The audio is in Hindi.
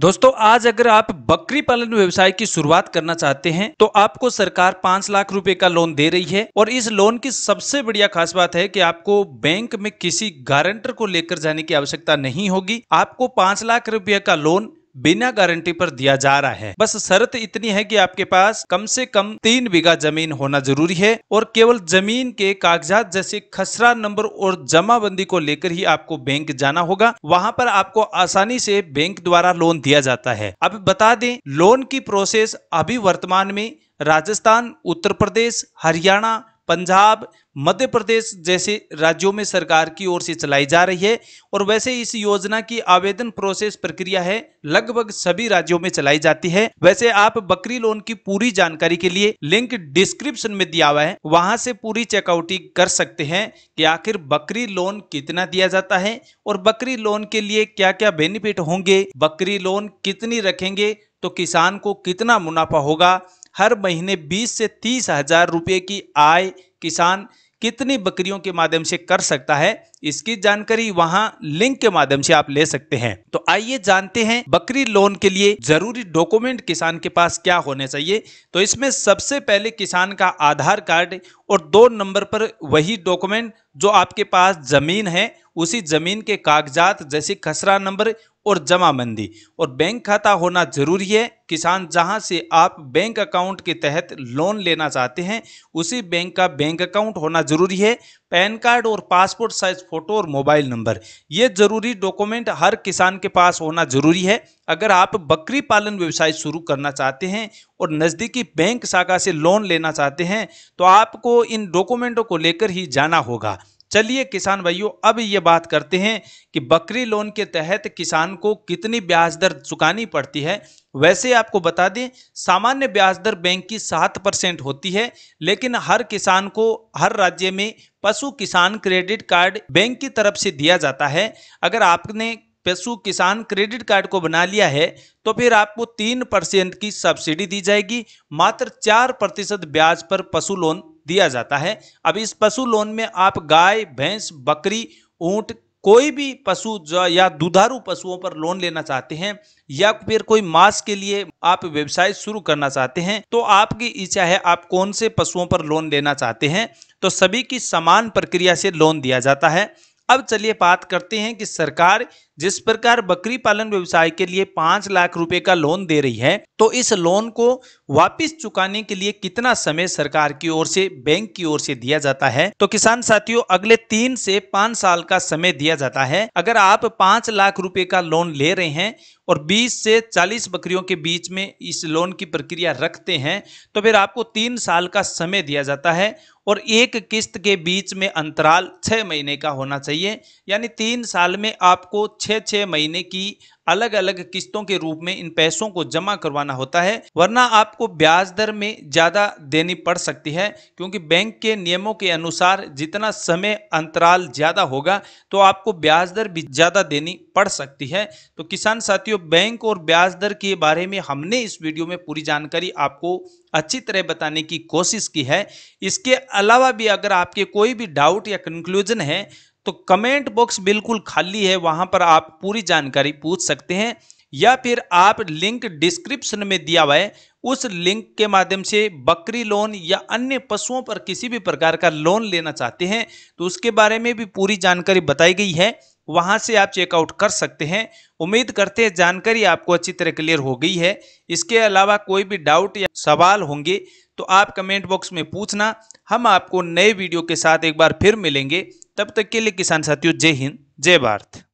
दोस्तों आज अगर आप बकरी पालन व्यवसाय की शुरुआत करना चाहते हैं तो आपको सरकार पांच लाख रुपए का लोन दे रही है और इस लोन की सबसे बढ़िया खास बात है कि आपको बैंक में किसी गारंटर को लेकर जाने की आवश्यकता नहीं होगी आपको पांच लाख रुपए का लोन बिना गारंटी पर दिया जा रहा है बस शर्त इतनी है कि आपके पास कम से कम तीन बीघा जमीन होना जरूरी है और केवल जमीन के कागजात जैसे खसरा नंबर और जमाबंदी को लेकर ही आपको बैंक जाना होगा वहाँ पर आपको आसानी से बैंक द्वारा लोन दिया जाता है अब बता दें लोन की प्रोसेस अभी वर्तमान में राजस्थान उत्तर प्रदेश हरियाणा पंजाब मध्य प्रदेश जैसे राज्यों में सरकार की ओर से चलाई जा रही है और वैसे इस योजना की आवेदन प्रोसेस प्रक्रिया है लगभग सभी राज्यों में चलाई जाती है वैसे आप बकरी लोन की पूरी जानकारी के लिए लिंक डिस्क्रिप्शन में दिया हुआ है वहां से पूरी चेकआउटिंग कर सकते हैं कि आखिर बकरी लोन कितना दिया जाता है और बकरी लोन के लिए क्या क्या बेनिफिट होंगे बकरी लोन कितनी रखेंगे तो किसान को कितना मुनाफा होगा हर महीने बीस से तीस हजार रुपये की आय किसान कितनी बकरियों के माध्यम से कर सकता है इसकी जानकारी वहां लिंक के माध्यम से आप ले सकते हैं तो आइए जानते हैं बकरी लोन के लिए जरूरी डॉक्यूमेंट किसान के पास क्या होने चाहिए तो इसमें सबसे पहले किसान का आधार कार्ड और दो नंबर पर वही डॉक्यूमेंट जो आपके पास जमीन है उसी जमीन के कागजात जैसे खसरा नंबर और जमाबंदी और बैंक खाता होना जरूरी है किसान जहां से आप बैंक अकाउंट के तहत लोन लेना चाहते हैं उसी बैंक का बैंक अकाउंट होना जरूरी है पैन कार्ड और पासपोर्ट साइज फोटो और मोबाइल नंबर ये जरूरी डॉक्यूमेंट हर किसान के पास होना जरूरी है अगर आप बकरी पालन व्यवसाय शुरू करना चाहते हैं और नज़दीकी बैंक शाखा से लोन लेना चाहते हैं तो आपको इन डॉक्यूमेंटों को लेकर ही जाना होगा चलिए किसान भाइयों अब ये बात करते हैं कि बकरी लोन के तहत किसान को कितनी ब्याज दर चुकानी पड़ती है वैसे आपको बता दें सामान्य ब्याज दर बैंक की सात परसेंट होती है लेकिन हर किसान को हर राज्य में पशु किसान क्रेडिट कार्ड बैंक की तरफ से दिया जाता है अगर आपने पशु किसान क्रेडिट कार्ड को बना लिया है तो फिर आपको तीन परसेंट की सब्सिडी दी जाएगी मात्र चार प्रतिशत ब्याज पर पशु लोन दिया जाता है अब इस पशु लोन में आप गाय भैंस बकरी ऊंट कोई भी पशु या दुधारू पशुओं पर लोन लेना चाहते हैं या फिर कोई मांस के लिए आप व्यवसाय शुरू करना चाहते हैं तो आपकी इच्छा है आप कौन से पशुओं पर लोन लेना चाहते हैं तो सभी की समान प्रक्रिया से लोन दिया जाता है अब चलिए बात करते हैं कि सरकार जिस प्रकार बकरी पालन व्यवसाय के लिए पांच लाख रुपए का लोन दे रही है तो इस लोन को वापिस चुकाने के लिए कितना समय सरकार की ओर से बैंक की ओर से दिया जाता है तो किसान साथियों अगले तीन से पांच साल का समय दिया जाता है अगर आप पांच लाख रुपए का लोन ले रहे हैं और 20 से 40 बकरियों के बीच में इस लोन की प्रक्रिया रखते हैं तो फिर आपको तीन साल का समय दिया जाता है और एक किस्त के बीच में अंतराल छः महीने का होना चाहिए यानी तीन साल में आपको छह छह महीने की अलग अलग किस्तों के रूप में इन पैसों को जमा करवाना होता है वरना आपको ब्याज दर में ज़्यादा देनी पड़ सकती है क्योंकि बैंक के नियमों के अनुसार जितना समय अंतराल ज़्यादा होगा तो आपको ब्याज दर भी ज़्यादा देनी पड़ सकती है तो किसान साथियों बैंक और ब्याज दर के बारे में हमने इस वीडियो में पूरी जानकारी आपको अच्छी तरह बताने की कोशिश की है इसके अलावा भी अगर आपके कोई भी डाउट या कंक्लूजन है तो कमेंट बॉक्स बिल्कुल खाली है वहां पर आप पूरी जानकारी पूछ सकते हैं या फिर आप लिंक डिस्क्रिप्शन में दिया हुआ है उस लिंक के माध्यम से बकरी लोन या अन्य पशुओं पर किसी भी प्रकार का लोन लेना चाहते हैं तो उसके बारे में भी पूरी जानकारी बताई गई है वहां से आप चेकआउट कर सकते हैं उम्मीद करते हैं जानकारी आपको अच्छी तरह क्लियर हो गई है इसके अलावा कोई भी डाउट या सवाल होंगे तो आप कमेंट बॉक्स में पूछना हम आपको नए वीडियो के साथ एक बार फिर मिलेंगे तब तक के लिए किसान साथियों जय हिंद जय भारत